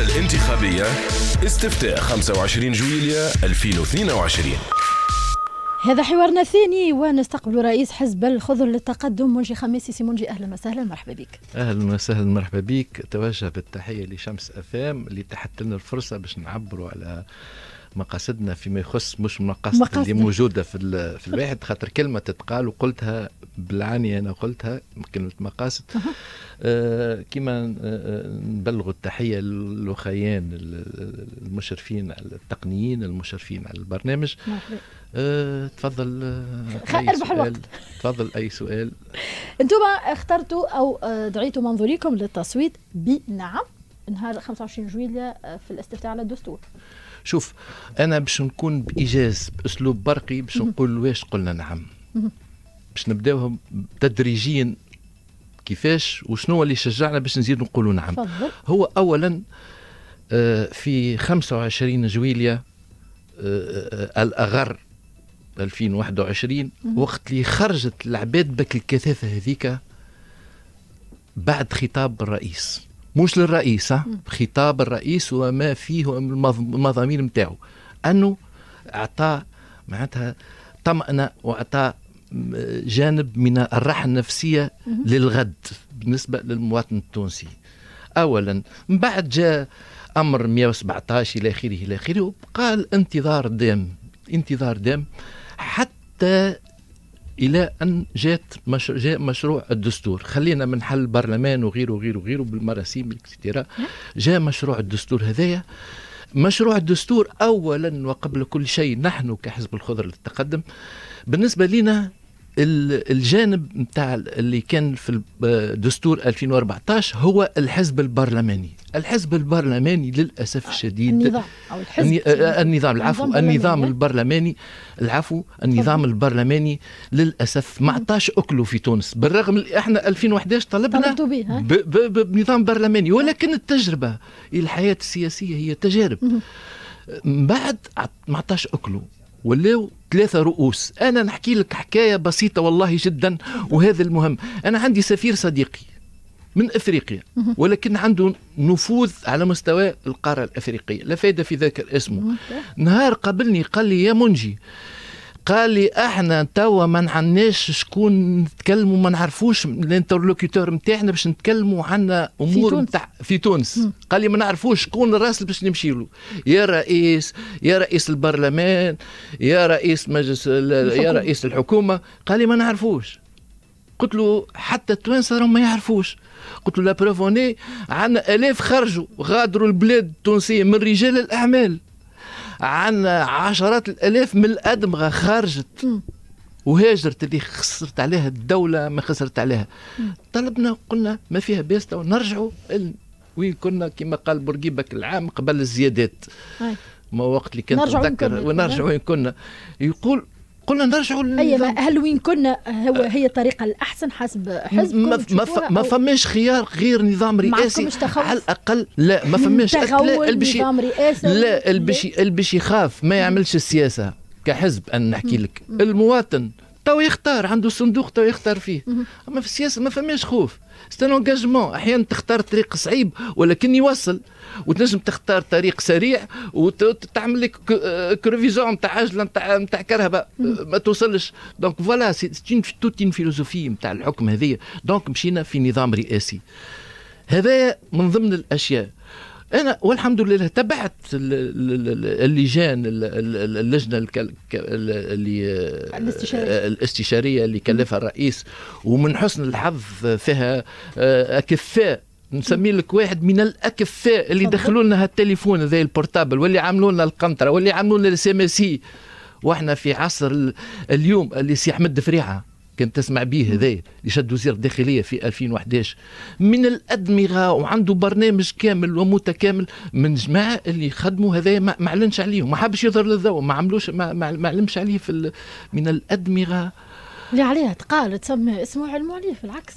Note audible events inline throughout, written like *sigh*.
الانتخابية استفتاء 25 جويليا 2022 هذا حوارنا الثاني ونستقبل رئيس حزب الخضر للتقدم منجي خميسي سي منجي اهلا وسهلا مرحبا بك اهلا وسهلا مرحبا بك توجه بالتحيه لشمس اثام اللي تحت لنا الفرصه باش نعبروا على مقاصدنا فيما يخص مش مقاصد اللي موجوده في في الواحد خاطر كلمه تتقال وقلتها بالعني انا قلتها كلمه مقاصد آه كما نبلغ آه، آه، نبلغوا التحيه للاخيان المشرفين التقنيين المشرفين على البرنامج آه تفضل اربح آه، الوقت تفضل اي سؤال انتم اخترتوا او دعيتوا منظوريكم للتصويت بنعم نهار 25 جويليا في الاستفتاء على الدستور شوف انا باش نكون بايجاز باسلوب برقي باش نقول واش قلنا نعم باش نبداوها تدريجيا كيفاش وشنو اللي شجعنا باش نزيد نقولوا نعم هو اولا آه، في 25 جويليا آه، آه، الاغر 2021 وقت اللي خرجت العباد بك الكثافه هذيك بعد خطاب الرئيس مش للرئيس خطاب الرئيس وما فيه المضامين نتاعو انه اعطى معناتها طمأنة واعطى جانب من الراحه النفسيه للغد بالنسبه للمواطن التونسي اولا من بعد جاء امر 117 الى اخره الى اخره وبقى الانتظار دام انتظار دام حتى الى ان جات مشروع جاء مشروع الدستور خلينا من حل برلمان وغيره وغيره وغيره بالمراسيم اكسترا جاء مشروع الدستور هذايا مشروع الدستور اولا وقبل كل شيء نحن كحزب الخضر للتقدم بالنسبه لنا الجانب نتاع اللي كان في آه، دستور 2014 هو الحزب البرلماني الحزب البرلماني للاسف الشديد النظام او الحزب آه، آه، النظام العفو النظام البرلماني العفو النظام البرلماني للاسف ما عطاش اكله في تونس بالرغم احنا 2011 طلبنا بنظام برلماني ولكن التجربه الحياه السياسيه هي تجارب من بعد ما عطاش اكله ولاو ثلاثة رؤوس أنا نحكي لك حكاية بسيطة والله جدا وهذا المهم أنا عندي سفير صديقي من افريقيا ولكن عنده نفوذ على مستوى القاره الافريقيه لا فائده في ذكر اسمه نهار قابلني قال لي يا منجي آه قال لي احنا توا ما نعناش شكون نتكلموا ما نعرفوش الانترلوكيتور نتاعنا باش نتكلموا عنا امور في تونس, في تونس. قال لي ما نعرفوش شكون الراس اللي باش نمشي له يا رئيس يا رئيس البرلمان يا رئيس مجلس يا رئيس الحكومه قال لي ما نعرفوش قلت له حتى التوانسه راهم ما يعرفوش قلت له لا بروفوني عندنا الاف خرجوا غادروا البلاد التونسيه من رجال الاعمال عن عشرات الالاف من الادمغه خرجت وهاجرت اللي خسرت عليها الدولة ما خسرت عليها طلبنا وقلنا ما فيها باس نرجعوا وين كنا كما قال بورقيبك العام قبل الزيادات ما وقت اللي كان نتذكر ونرجع وين كنا يقول قلنا نرجعوا اي ما هل وين كنا هو أه. هي الطريقه الاحسن حسب حزبكم ما ما فماش خيار غير نظام رئاسي على الاقل لا ما فماش لا البشي لا البشي البشي يخاف ما يعملش السياسه كحزب انا نحكي لك المواطن تو يختار عنده صندوق تو يختار فيه اما في السياسه ما فماش خوف سي انجاجمون احيانا تختار طريق صعيب ولكن يوصل وتنجم تختار طريق سريع وتعمل لك آه، كروفيزون نتاع عجله نتاع نتاع كرهبه ما توصلش دونك فوالا سي توت ان فيلوزوفي نتاع الحكم هذه دونك مشينا في نظام رئاسي هذا من ضمن الاشياء انا والحمد لله تبعت اللجان اللجنه اللي آه، الاستشاريه اللي كلفها الرئيس ومن حسن الحظ فيها آه، اكفاء نسمي لك واحد من الاكفاء اللي دخلوا لنا هالتليفون زي البورتابل واللي عملوا لنا القنطره واللي عملوا لنا السي ام واحنا في عصر اليوم اللي سي احمد فريعه كنت تسمع به هذا اللي شد وزير الداخليه في 2011 من الادمغه وعنده برنامج كامل ومتكامل من جماعه اللي خدموا هذا ما اعلنش عليه ما حبش يظهر للذو ما عملوش ما, ما علمش عليه في من الادمغه اللي عليها تقال تسمى اسمه علم عليه في العكس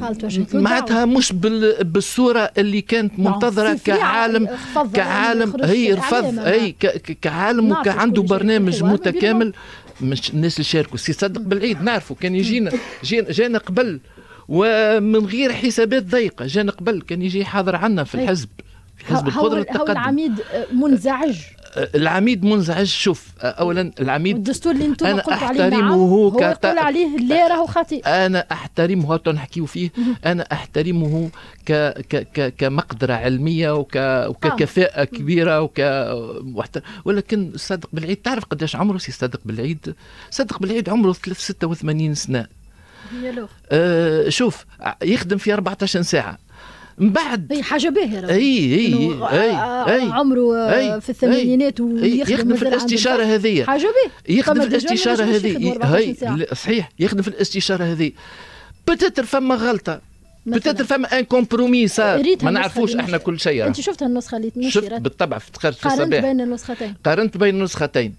قالت معناتها مش بال... بالصوره اللي كانت منتظره كعالم كعالم هي رفض ك... كعالم وكعنده برنامج متكامل مش الناس اللي شاركوا سي صدق بالعيد نعرفه كان يجينا جانا قبل ومن غير حسابات ضيقه جانا قبل كان يجي حاضر عنا في طيب. الحزب في حزب القدره هو العميد منزعج العميد منزعج شوف اولا العميد الدستور اللي انتم انا احترمه نعم. كت... هو عليه لا راهو خاطئ انا احترمه تنحكيو نحكيو فيه انا احترمه ك... ك... ك... كمقدره علميه وك... وككفاءه نعم. آه. كبيره وك ولكن صادق بالعيد تعرف قداش عمره سي صادق بالعيد صادق بالعيد عمره 86 سنه آه شوف يخدم في 14 ساعه من بعد اي حاجه باهره اي اي آه، اي عمره آه، أي في الثمانينات ويخدم في الاستشاره هذه حاجه باهره يخدم في الاستشاره هذه هي صحيح يخدم في الاستشاره هذه بتتر فما غلطه بتاتر فما ان كومبرومي صار ما نعرفوش احنا كل شيء انت شفت النسخه اللي تنشرت شفت بالطبع في الصباح قارنت بين النسختين قارنت بين النسختين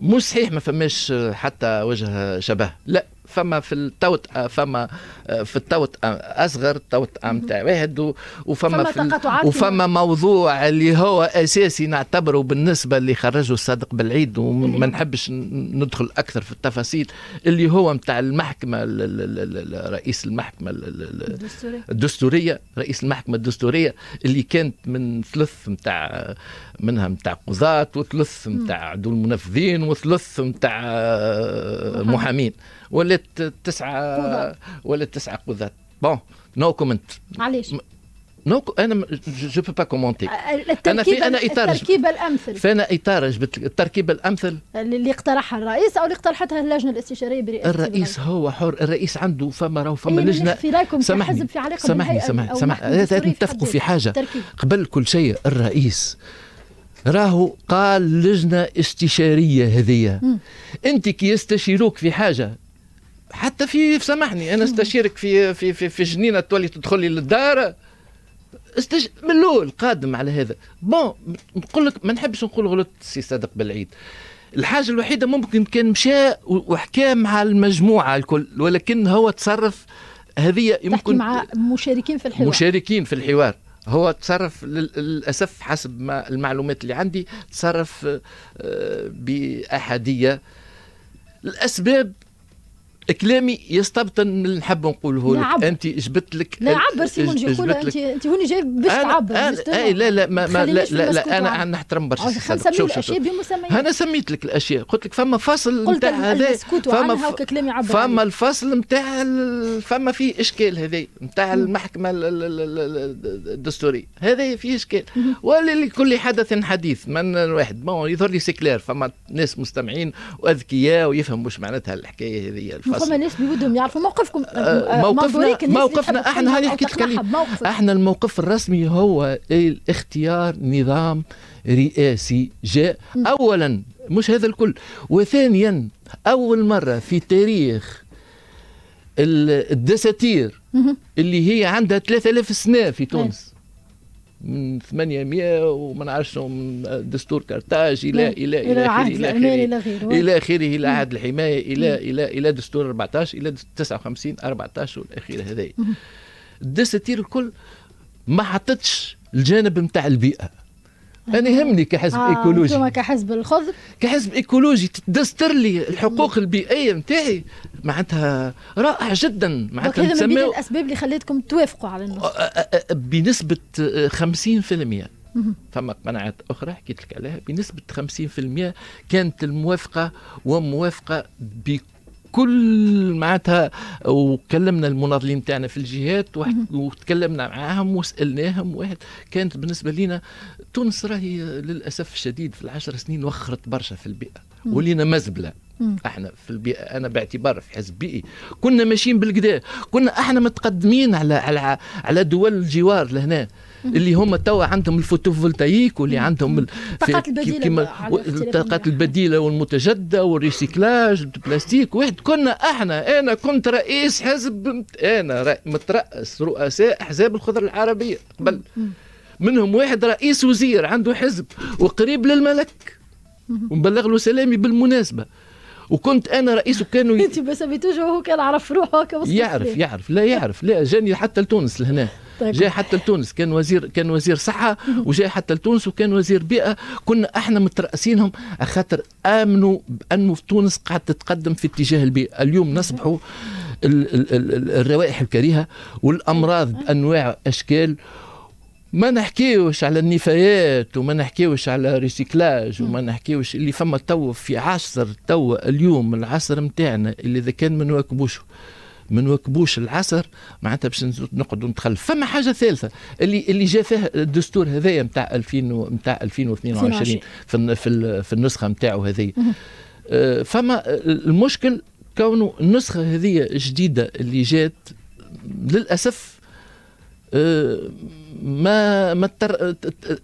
مش صحيح ما فماش حتى وجه شبه لا فما في التوتئه آه، آه، آه، فما في التوتئه اصغر التوتئه نتاع واحد وفما في وفما موضوع اللي هو اساسي نعتبره بالنسبه اللي خرجوا الصادق بالعيد وما نحبش ندخل اكثر في التفاصيل اللي هو نتاع المحكمه رئيس المحكمه الدستوريه رئيس المحكمه الدستوريه اللي كانت من ثلث نتاع منها نتاع قضاة وثلث نتاع دول منفذين وثلث نتاع محامين ولات تسعه ولات تسعه قذات بون نو كومنت علاش نو انا جو بو با كومونتي انا في انا اطار التركيبه الامثل فانا اطار جبت التركيبه الامثل اللي اقترحها الرئيس او اللي اقترحتها اللجنه الاستشاريه برئاسه الرئيس هو حر الرئيس عنده فما راهو فما إيه، لجنه في رايكم سمحني في علاقه سامحني سامحني سامحني نتفقوا في حاجه التركيب. قبل كل شيء الرئيس راهو قال لجنه استشاريه هذيا انت كي يستشيروك في حاجه حتى في سامحني انا استشيرك في في في, في جنينه تولي تدخل لي للدار استش من الاول قادم على هذا بون نقول لك ما نحبش نقول غلطت سي صادق بالعيد الحاجة الوحيدة ممكن كان مشى وحكى مع المجموعة الكل ولكن هو تصرف هذه يمكن مع مشاركين في الحوار مشاركين في الحوار هو تصرف للأسف حسب ما المعلومات اللي عندي تصرف آه، بأحادية الأسباب كلامي يستبطن من اللي نحب نقوله لك انت جبت لك لا عبر سيمون قول انت انت هوني جاي باش تعبر اي لا لا ما ما لا, لا, لا انا نحترم برشا نسمي الاشياء بمسميات انا سميت لك الاشياء قلت لك فما فصل نتاع هذا فما ف... فما الفصل نتاع فما فيه اشكال هذا نتاع المحكمه الدستوريه هذا فيه اشكال ولكل حدث حديث من واحد بون يظهر لي سي كلير فما ناس مستمعين واذكياء ويفهموا واش معناتها الحكايه هذه الفصل فما ناس بودهم يعرفوا موقفكم آه، آه، موقفنا موقفنا احنا هاني حكيت لك احنا الموقف الرسمي هو اختيار نظام رئاسي جاء اولا مش هذا الكل وثانيا اول مره في تاريخ الدساتير اللي هي عندها 3000 سنه في تونس من 800 وما نعرفش من دستور كارتاج الى نعم. الى الى اخره الى اخره الى اخره الى نعم. عهد الحمايه الى نعم. الى الى دستور 14 الى 59 14 والاخيره هذاي الدساتير الكل ما حطتش الجانب نتاع البيئه انا يهمني كحزب آه ايكولوجي انتم كحزب الخضر كحزب ايكولوجي تدستر لي الحقوق البيئيه نتاعي معناتها رائع جدا معناتها هذا من بين الاسباب اللي خليتكم توافقوا على النص أه، أه، أه، بنسبه 50% فما قناعات اخرى حكيت لك عليها بنسبه 50% كانت الموافقه وموافقه بكل معناتها وكلمنا المناضلين تاعنا في الجهات وتكلمنا معاهم وسالناهم واحد كانت بالنسبه لنا تونس راهي للاسف الشديد في العشر سنين وخرت برشا في البيئه ولينا مزبله احنا في البيئه انا باعتبار في حزب بيئي كنا ماشيين بالكدا كنا احنا متقدمين على على على دول الجوار لهنا اللي هم توا عندهم الفوتوفولتايك واللي عندهم الطاقات البديله الطاقات البديله والمتجدده والريسيكلاج البلاستيك واحد كنا احنا انا كنت رئيس حزب انا مترأس رؤساء احزاب الخضر العربيه قبل منهم واحد رئيس وزير عنده حزب وقريب للملك ونبلغ له سلامي بالمناسبه وكنت انا رئيس وكانوا ي... *laughs* انت ما سميتوش هو كان عرف روحه يعرف يعرف لا يعرف لا جاني حتى لتونس لهنا طيب. جاء حتى لتونس كان وزير كان وزير صحه وجاء حتى لتونس وكان وزير بيئه كنا احنا مترأسينهم خاطر امنوا بانه في تونس قاعد تتقدم في اتجاه البيئه اليوم نصبحوا الروائح الكريهه والامراض بانواع اشكال ما نحكيوش على النفايات وما نحكيوش على ريسيكلاج وما نحكيوش اللي فما تو في عصر تو اليوم العصر نتاعنا اللي اذا كان ما نواكبوش ما نواكبوش العصر معناتها باش نقعدوا نتخلف فما حاجه ثالثه اللي اللي جا فيها الدستور هذايا نتاع 2000 نتاع 2022 في في, في النسخه نتاعو هذه آه، فما المشكل كونه النسخه هذه جديده اللي جات للاسف آه، ما ما تر...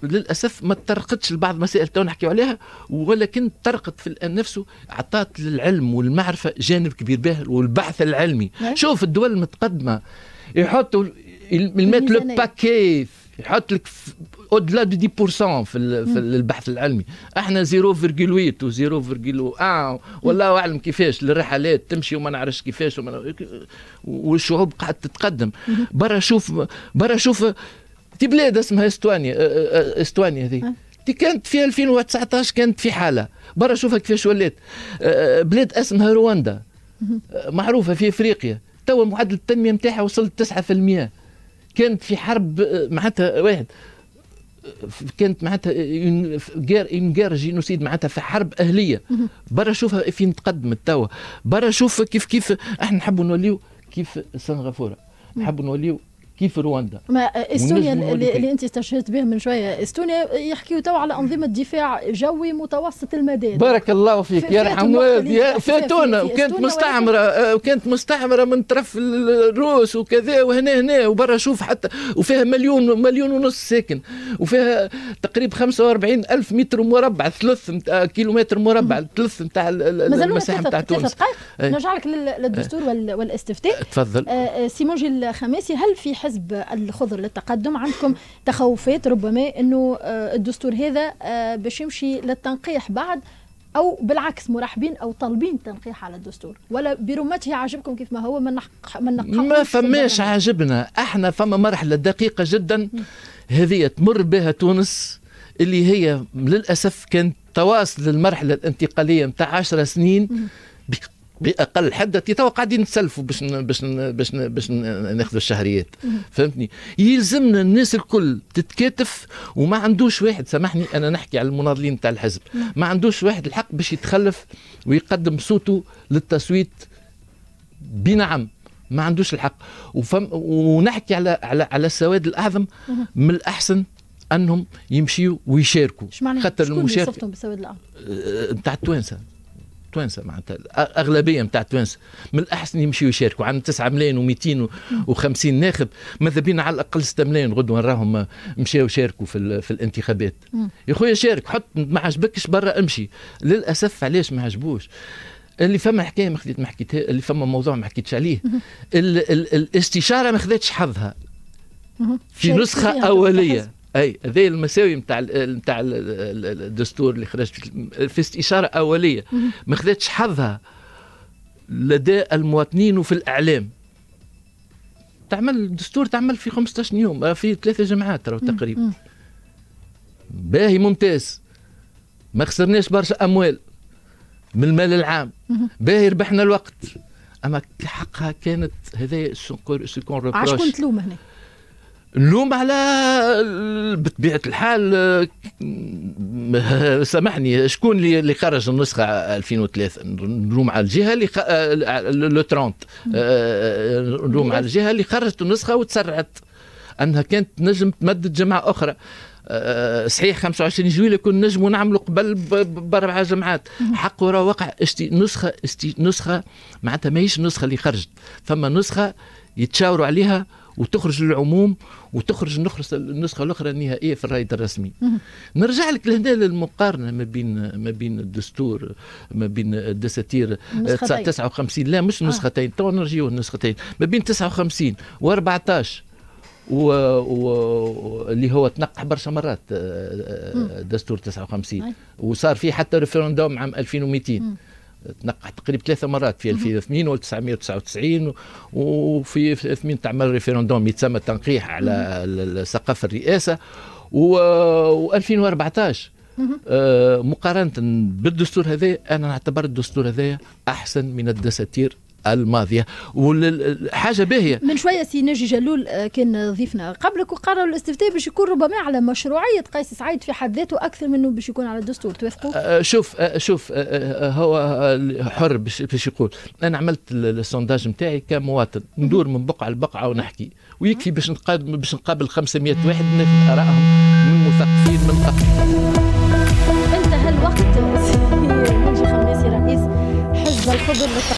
للاسف ما ترقتش لبعض المسائل تو نحكيو عليها ولكن ترقت في الان نفسه عطات للعلم والمعرفه جانب كبير به والبحث العلمي نعم. شوف الدول المتقدمه يحطوا الميت لو باكي يحط لك او دلا دو 10% في, في mm. البحث العلمي احنا 0.8 و0.1 والله اعلم كيفاش الرحلات تمشي وما نعرفش كيفاش وما والشعوب قاعد تتقدم mm-hmm. برا شوف برا شوف دي بلاد اسمها استوانيا استوانيا هذه أه. دي كانت في 2019 كانت في حاله برا شوفها كيفاش ولات بلاد اسمها رواندا mm-hmm. معروفه في افريقيا توا معدل التنميه نتاعها وصل 9% كانت في حرب معناتها واحد كانت معناتها اون غير جينوسيد معناتها في حرب اهليه برا شوفها فين تقدمت توا برا شوف كيف كيف احنا نحبوا نوليو كيف سنغافوره نحبوا نوليو كيف رواندا ما آه، استونيا اللي انت استشهدت بها من شويه استونيا يحكيوا تو على انظمه دفاع جوي متوسط المدى بارك الله فيك يرحم والدي فاتونا وكانت مستعمره وكانت آه، مستعمره من طرف الروس وكذا وهنا هنا وبرا شوف حتى وفيها مليون مليون ونص ساكن وفيها تقريبا 45 ألف متر مربع ثلث آه، كيلومتر مربع ثلث نتاع المساحه نتاع تونس إيه. نرجع لك للدستور إيه. والاستفتاء تفضل سيمونجي الخماسي هل في حزب الخضر للتقدم عندكم تخوفات ربما انه آه، الدستور هذا آه، باش يمشي للتنقيح بعد او بالعكس مرحبين او طالبين تنقيح على الدستور ولا برمته عاجبكم كيف ما هو من نحق من ما فماش عاجبنا احنا فما مرحله دقيقه جدا هذه تمر بها تونس اللي هي للاسف كانت تواصل المرحله الانتقاليه نتاع 10 سنين باقل حد توا قاعدين نتسلفوا باش باش باش باش ناخذوا الشهريات فهمتني يلزمنا الناس الكل تتكاتف وما عندوش واحد سامحني انا نحكي على المناضلين تاع الحزب ما عندوش واحد الحق باش يتخلف ويقدم صوته للتصويت بنعم ما عندوش الحق وفم ونحكي على على على السواد الاعظم من الاحسن انهم يمشيوا ويشاركوا خاطر المشاركه بالسواد الاعظم أه، نتاع التوانسه التوانسه معناتها الاغلبيه نتاع التوانسه من الاحسن يمشيو يشاركوا عندنا 9 ملايين و250 ناخب ماذا بينا على الاقل 6 ملايين غدوه نراهم مشاو يشاركوا في, في الانتخابات يا خويا شارك حط ما عجبكش برا امشي للاسف علاش ما عجبوش اللي فما حكايه ما خديت ما حكيتها اللي فما موضوع ما حكيتش عليه ال ال الاستشاره ما خذتش حظها في نسخه اوليه اي هذا المساوي نتاع نتاع الدستور اللي خرج في استشاره اوليه ما خذتش حظها لدى المواطنين وفي الاعلام تعمل الدستور تعمل في 15 يوم آه، في ثلاثه جمعات تقريبا باهي ممتاز ما خسرناش برشا اموال من المال العام باهي ربحنا الوقت اما حقها كانت هذا سكون ريبروش عشكون تلوم هنا نلوم على بطبيعه الحال آه، سامحني شكون اللي خرج النسخه 2003 نلوم على الجهه اللي خ... آه، لو 30 نلوم آه، على الجهه اللي خرجت النسخه وتسرعت انها كانت نجم تمدد جمعه اخرى صحيح 25 جويلة كنا نجموا نعملوا قبل باربع جمعات حق وراء وقع اشتي نسخة اشتي نسخة معناتها ماهيش النسخة اللي خرجت فما نسخة يتشاوروا عليها وتخرج للعموم وتخرج النسخه الاخرى النهائيه في الرايد الرسمي نرجع لك لهنا للمقارنه ما بين ما بين الدستور ما بين الدساتير 59 لا مش آه. نسختين تو نرجعوا النسختين ما بين 59 و14 و... و... اللي هو تنقح برشا مرات آه، آه، دستور 59 وصار فيه حتى ريفرندوم عام 2200 تنقح تقريبا ثلاثة مرات في 2008 و 1999 وفي 2008 تعمل ريفيروندوم يتسمى التنقيح على سقف الرئاسة و 2014 آه، مقارنة بالدستور هذا أنا نعتبر الدستور هذا أحسن من الدساتير الماضيه والحاجه باهيه من شويه سي نجي جلول آه، كان ضيفنا قبلك وقرر الاستفتاء باش يكون ربما على مشروعيه قيس سعيد في حد ذاته اكثر منه باش يكون على الدستور توافقوا آه، آه، شوف شوف هو حر باش يقول انا عملت السونداج نتاعي كمواطن ندور من بقعه لبقعه ونحكي ويكفي باش نقابل باش نقابل 500 واحد ناخذ ارائهم من مثقفين من اقل انتهى الوقت نجي رئيس حزب الخضر